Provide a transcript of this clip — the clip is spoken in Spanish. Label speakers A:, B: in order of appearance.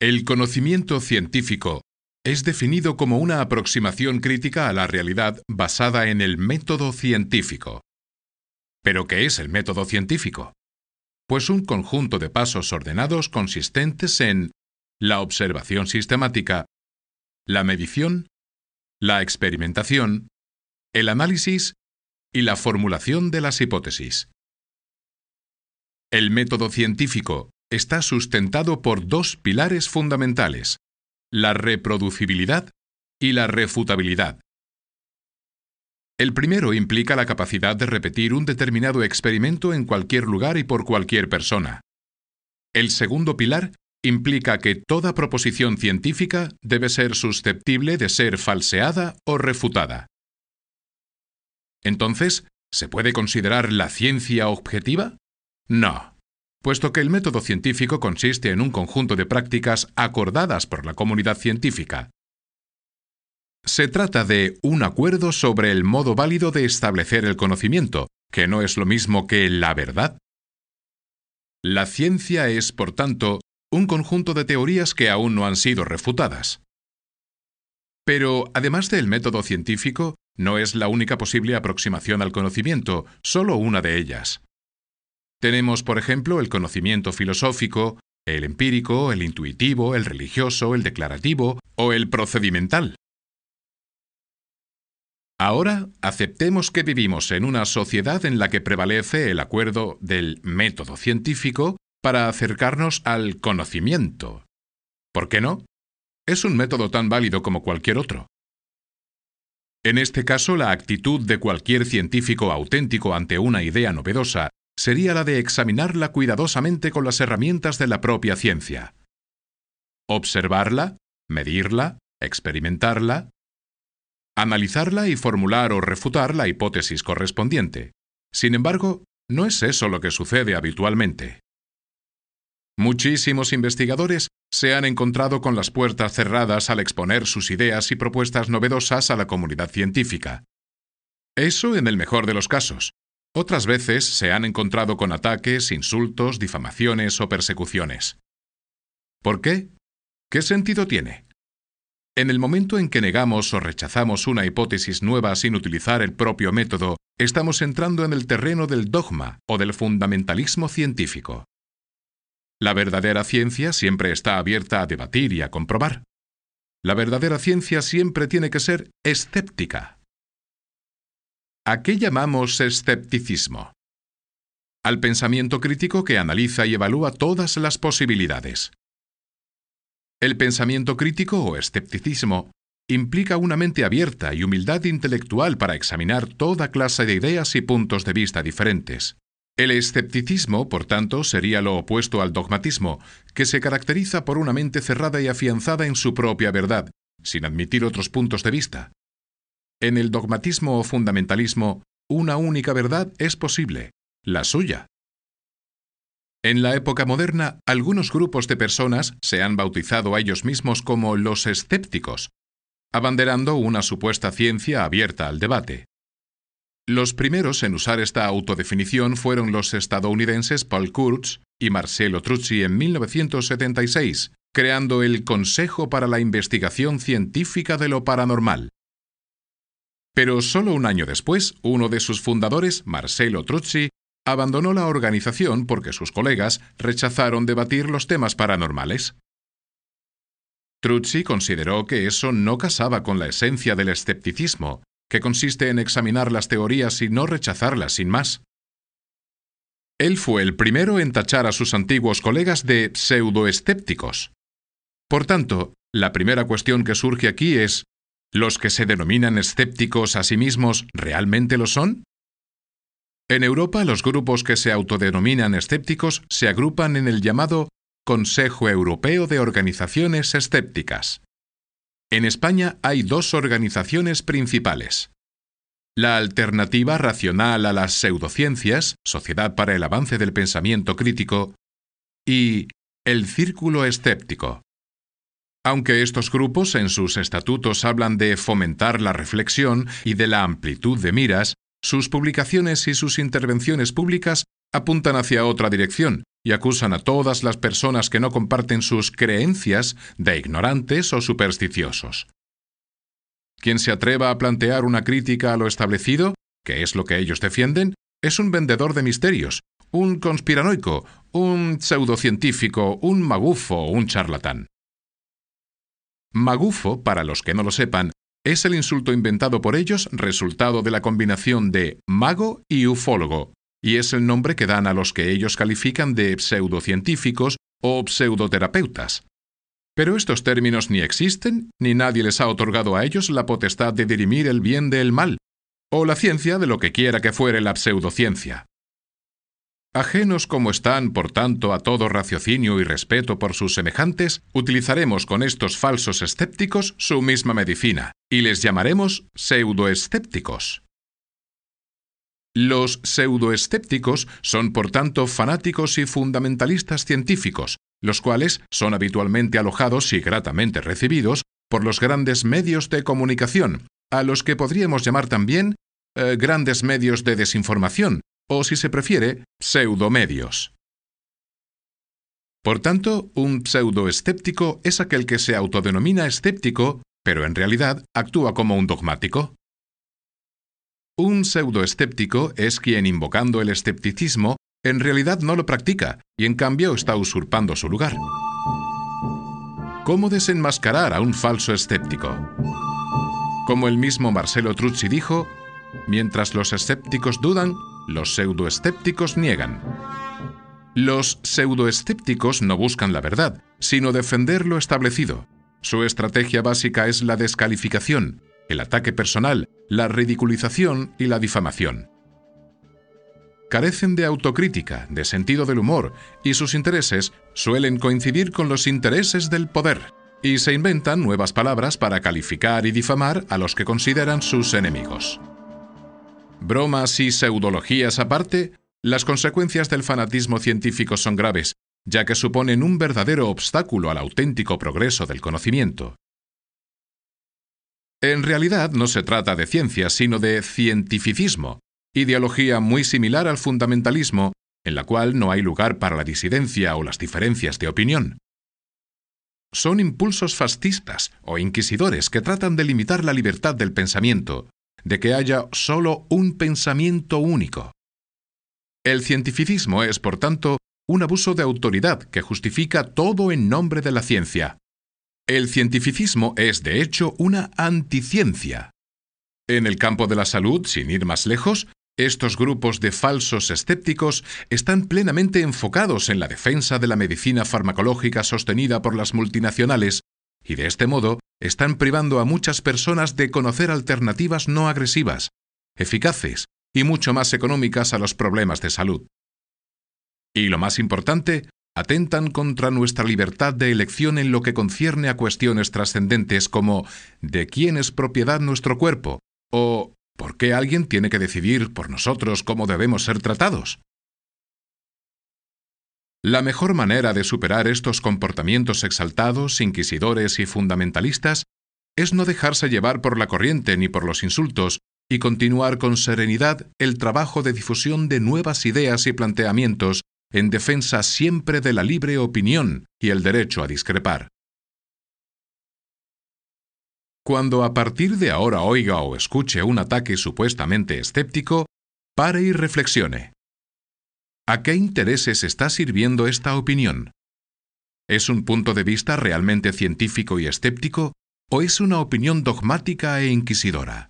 A: El conocimiento científico es definido como una aproximación crítica a la realidad basada en el método científico. ¿Pero qué es el método científico? Pues un conjunto de pasos ordenados consistentes en la observación sistemática, la medición, la experimentación, el análisis y la formulación de las hipótesis. El método científico está sustentado por dos pilares fundamentales, la reproducibilidad y la refutabilidad. El primero implica la capacidad de repetir un determinado experimento en cualquier lugar y por cualquier persona. El segundo pilar implica que toda proposición científica debe ser susceptible de ser falseada o refutada. Entonces, ¿se puede considerar la ciencia objetiva? No puesto que el método científico consiste en un conjunto de prácticas acordadas por la comunidad científica. Se trata de un acuerdo sobre el modo válido de establecer el conocimiento, que no es lo mismo que la verdad. La ciencia es, por tanto, un conjunto de teorías que aún no han sido refutadas. Pero, además del método científico, no es la única posible aproximación al conocimiento, solo una de ellas. Tenemos, por ejemplo, el conocimiento filosófico, el empírico, el intuitivo, el religioso, el declarativo o el procedimental. Ahora, aceptemos que vivimos en una sociedad en la que prevalece el acuerdo del método científico para acercarnos al conocimiento. ¿Por qué no? Es un método tan válido como cualquier otro. En este caso, la actitud de cualquier científico auténtico ante una idea novedosa sería la de examinarla cuidadosamente con las herramientas de la propia ciencia. Observarla, medirla, experimentarla, analizarla y formular o refutar la hipótesis correspondiente. Sin embargo, no es eso lo que sucede habitualmente. Muchísimos investigadores se han encontrado con las puertas cerradas al exponer sus ideas y propuestas novedosas a la comunidad científica. Eso en el mejor de los casos, otras veces se han encontrado con ataques, insultos, difamaciones o persecuciones. ¿Por qué? ¿Qué sentido tiene? En el momento en que negamos o rechazamos una hipótesis nueva sin utilizar el propio método, estamos entrando en el terreno del dogma o del fundamentalismo científico. La verdadera ciencia siempre está abierta a debatir y a comprobar. La verdadera ciencia siempre tiene que ser escéptica. ¿A qué llamamos escepticismo? Al pensamiento crítico que analiza y evalúa todas las posibilidades. El pensamiento crítico o escepticismo implica una mente abierta y humildad intelectual para examinar toda clase de ideas y puntos de vista diferentes. El escepticismo, por tanto, sería lo opuesto al dogmatismo, que se caracteriza por una mente cerrada y afianzada en su propia verdad, sin admitir otros puntos de vista. En el dogmatismo o fundamentalismo, una única verdad es posible, la suya. En la época moderna, algunos grupos de personas se han bautizado a ellos mismos como los escépticos, abanderando una supuesta ciencia abierta al debate. Los primeros en usar esta autodefinición fueron los estadounidenses Paul Kurtz y Marcelo Trucci en 1976, creando el Consejo para la Investigación Científica de lo Paranormal. Pero solo un año después, uno de sus fundadores, Marcelo Trucci, abandonó la organización porque sus colegas rechazaron debatir los temas paranormales. Trucci consideró que eso no casaba con la esencia del escepticismo, que consiste en examinar las teorías y no rechazarlas sin más. Él fue el primero en tachar a sus antiguos colegas de pseudoescépticos. Por tanto, la primera cuestión que surge aquí es ¿Los que se denominan escépticos a sí mismos realmente lo son? En Europa, los grupos que se autodenominan escépticos se agrupan en el llamado Consejo Europeo de Organizaciones Escépticas. En España hay dos organizaciones principales. La Alternativa Racional a las Pseudociencias, Sociedad para el Avance del Pensamiento Crítico, y el Círculo Escéptico, aunque estos grupos en sus estatutos hablan de fomentar la reflexión y de la amplitud de miras, sus publicaciones y sus intervenciones públicas apuntan hacia otra dirección y acusan a todas las personas que no comparten sus creencias de ignorantes o supersticiosos. Quien se atreva a plantear una crítica a lo establecido, que es lo que ellos defienden, es un vendedor de misterios, un conspiranoico, un pseudocientífico, un magufo, o un charlatán. Magufo, para los que no lo sepan, es el insulto inventado por ellos resultado de la combinación de mago y ufólogo, y es el nombre que dan a los que ellos califican de pseudocientíficos o pseudoterapeutas. Pero estos términos ni existen, ni nadie les ha otorgado a ellos la potestad de dirimir el bien del mal, o la ciencia de lo que quiera que fuere la pseudociencia. Ajenos como están, por tanto, a todo raciocinio y respeto por sus semejantes, utilizaremos con estos falsos escépticos su misma medicina, y les llamaremos pseudoescépticos. Los pseudoescépticos son, por tanto, fanáticos y fundamentalistas científicos, los cuales son habitualmente alojados y gratamente recibidos por los grandes medios de comunicación, a los que podríamos llamar también eh, grandes medios de desinformación, o si se prefiere, pseudomedios. Por tanto, un pseudoescéptico es aquel que se autodenomina escéptico, pero en realidad actúa como un dogmático. Un pseudoescéptico es quien, invocando el escepticismo, en realidad no lo practica y en cambio está usurpando su lugar. ¿Cómo desenmascarar a un falso escéptico? Como el mismo Marcelo Trucci dijo, mientras los escépticos dudan, los pseudoescépticos niegan. Los pseudoescépticos no buscan la verdad, sino defender lo establecido. Su estrategia básica es la descalificación, el ataque personal, la ridiculización y la difamación. Carecen de autocrítica, de sentido del humor, y sus intereses suelen coincidir con los intereses del poder, y se inventan nuevas palabras para calificar y difamar a los que consideran sus enemigos. Bromas y pseudologías aparte, las consecuencias del fanatismo científico son graves, ya que suponen un verdadero obstáculo al auténtico progreso del conocimiento. En realidad no se trata de ciencia, sino de cientificismo, ideología muy similar al fundamentalismo, en la cual no hay lugar para la disidencia o las diferencias de opinión. Son impulsos fascistas o inquisidores que tratan de limitar la libertad del pensamiento, de que haya solo un pensamiento único. El cientificismo es, por tanto, un abuso de autoridad que justifica todo en nombre de la ciencia. El cientificismo es, de hecho, una anticiencia. En el campo de la salud, sin ir más lejos, estos grupos de falsos escépticos están plenamente enfocados en la defensa de la medicina farmacológica sostenida por las multinacionales y de este modo están privando a muchas personas de conocer alternativas no agresivas, eficaces y mucho más económicas a los problemas de salud. Y lo más importante, atentan contra nuestra libertad de elección en lo que concierne a cuestiones trascendentes como ¿de quién es propiedad nuestro cuerpo? o ¿por qué alguien tiene que decidir por nosotros cómo debemos ser tratados? La mejor manera de superar estos comportamientos exaltados, inquisidores y fundamentalistas es no dejarse llevar por la corriente ni por los insultos y continuar con serenidad el trabajo de difusión de nuevas ideas y planteamientos en defensa siempre de la libre opinión y el derecho a discrepar. Cuando a partir de ahora oiga o escuche un ataque supuestamente escéptico, pare y reflexione. ¿A qué intereses está sirviendo esta opinión? ¿Es un punto de vista realmente científico y escéptico o es una opinión dogmática e inquisidora?